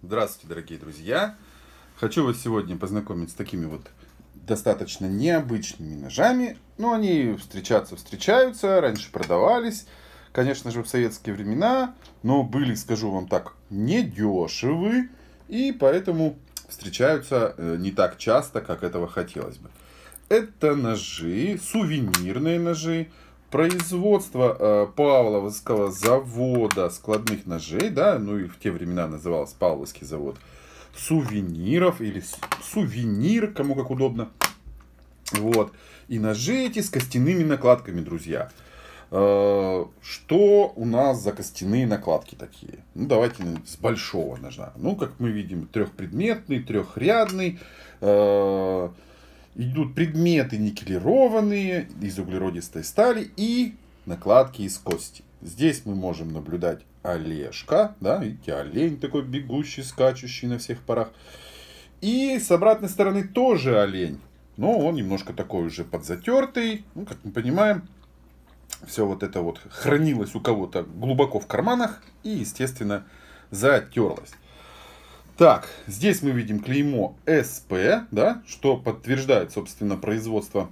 Здравствуйте, дорогие друзья! Хочу вас сегодня познакомить с такими вот достаточно необычными ножами. Но ну, они встречаться встречаются, раньше продавались, конечно же, в советские времена, но были, скажу вам так, недешевы, и поэтому встречаются э, не так часто, как этого хотелось бы. Это ножи, сувенирные ножи, производство э, Павловского завода складных ножей, да, ну и в те времена назывался Павловский завод, сувениров или сувенир, кому как удобно. Вот. И ножи эти с костяными накладками, друзья. Э, что у нас за костяные накладки такие? Ну, давайте с большого ножа. Ну, как мы видим, трехпредметный, трехрядный. Э, идут предметы никелированные из углеродистой стали и накладки из кости. Здесь мы можем наблюдать Олежка, да, видите, олень такой бегущий, скачущий на всех парах. И с обратной стороны тоже олень, но он немножко такой уже подзатертый, ну, как мы понимаем, все вот это вот хранилось у кого-то глубоко в карманах и, естественно, затерлось. Так, здесь мы видим клеймо SP, да, что подтверждает, собственно, производство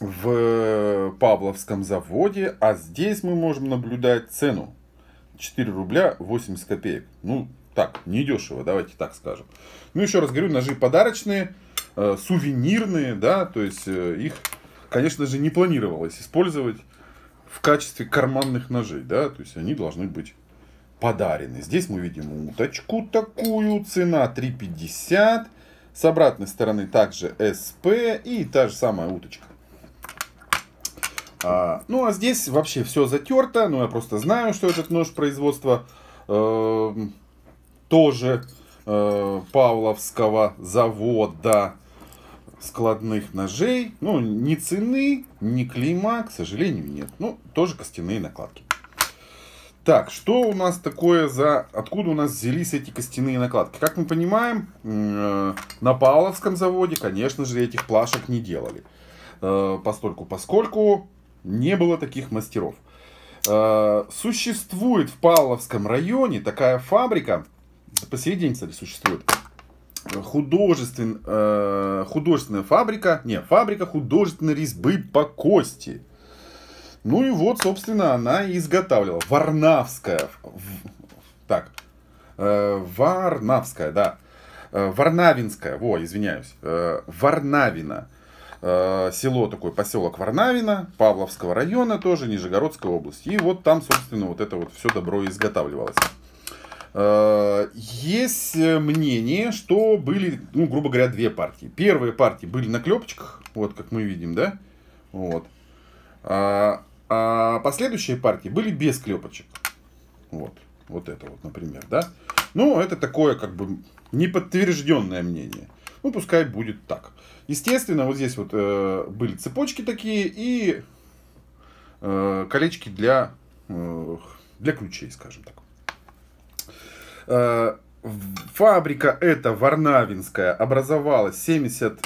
в э, Павловском заводе, а здесь мы можем наблюдать цену 4 рубля 80 копеек. Ну, так, недешево, давайте так скажем. Ну, еще раз говорю, ножи подарочные, э, сувенирные, да, то есть э, их, конечно же, не планировалось использовать в качестве карманных ножей, да, то есть они должны быть подарены. Здесь мы видим уточку такую, цена 3,50. С обратной стороны также СП и та же самая уточка. А, ну а здесь вообще все затерто, но ну, я просто знаю, что этот нож производства э, тоже э, Павловского завода складных ножей. Ну, ни цены, ни клейма, к сожалению, нет. Ну, тоже костяные накладки. Так, что у нас такое за... Откуда у нас взялись эти костяные накладки? Как мы понимаем, э, на Павловском заводе, конечно же, этих плашек не делали. Э, постольку, поскольку не было таких мастеров. Э, существует в Павловском районе такая фабрика, по сей день, кстати, существует, художествен, художественная фабрика, не, фабрика художественной резьбы по кости – ну и вот, собственно, она и изготавливала. Варнавская. Так. Э, Варнавская, да. Э, Варнавинская, во, извиняюсь. Э, Варнавина. Село такое, поселок Варнавина, Павловского района тоже, Нижегородской области. И вот там, собственно, вот это вот все добро изготавливалось. Есть мнение, что были, ну, грубо говоря, две партии. Первые партии были на клепочках, вот как мы видим, да? Вот. А а последующие партии были без клепочек. Вот. Вот это вот, например, да? Ну, это такое, как бы, неподтвержденное мнение. Ну, пускай будет так. Естественно, вот здесь вот э, были цепочки такие и э, колечки для, э, для ключей, скажем так. Э, фабрика эта, Варнавинская, образовалась в 70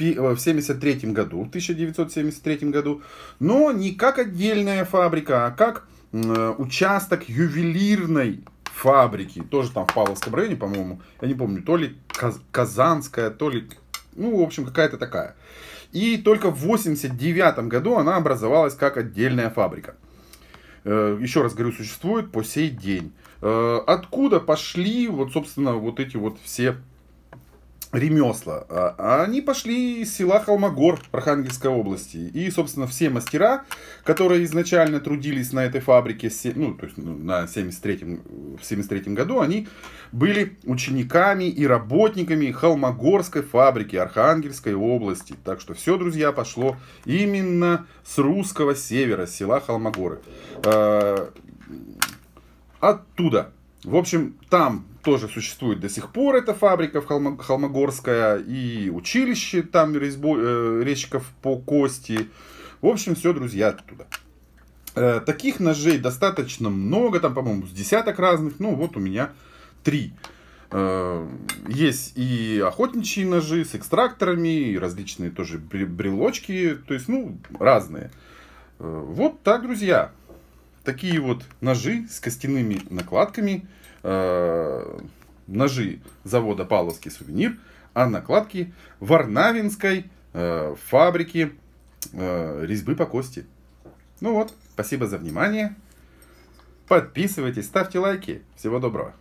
Э, в 73 году, в 1973 году, но не как отдельная фабрика, а как э, участок ювелирной фабрики, тоже там в Павловском районе, по-моему, я не помню, то ли Казанская, то ли, ну, в общем, какая-то такая. И только в 89 году она образовалась как отдельная фабрика. Э, еще раз говорю, существует по сей день. Откуда пошли вот, собственно, вот эти вот все ремесла. А, а они пошли из села Холмогор Архангельской области. И, собственно, все мастера, которые изначально трудились на этой фабрике, ну, то есть ну, на 73-м, в 73 году, они были учениками и работниками Холмогорской фабрики Архангельской области. Так что все, друзья, пошло именно с русского севера, с села Холмогоры. А, оттуда. В общем, там тоже существует до сих пор эта фабрика в Холмогорская и училище там резьбо... э, резчиков по кости. В общем, все, друзья, туда. Э, таких ножей достаточно много, там, по-моему, с десяток разных, ну вот у меня три. Э, есть и охотничьи ножи с экстракторами, и различные тоже брелочки, то есть, ну, разные. Э, вот так, друзья такие вот ножи с костяными накладками. Э, ножи завода Павловский сувенир, а накладки Варнавинской э, фабрики э, резьбы по кости. Ну вот, спасибо за внимание. Подписывайтесь, ставьте лайки. Всего доброго.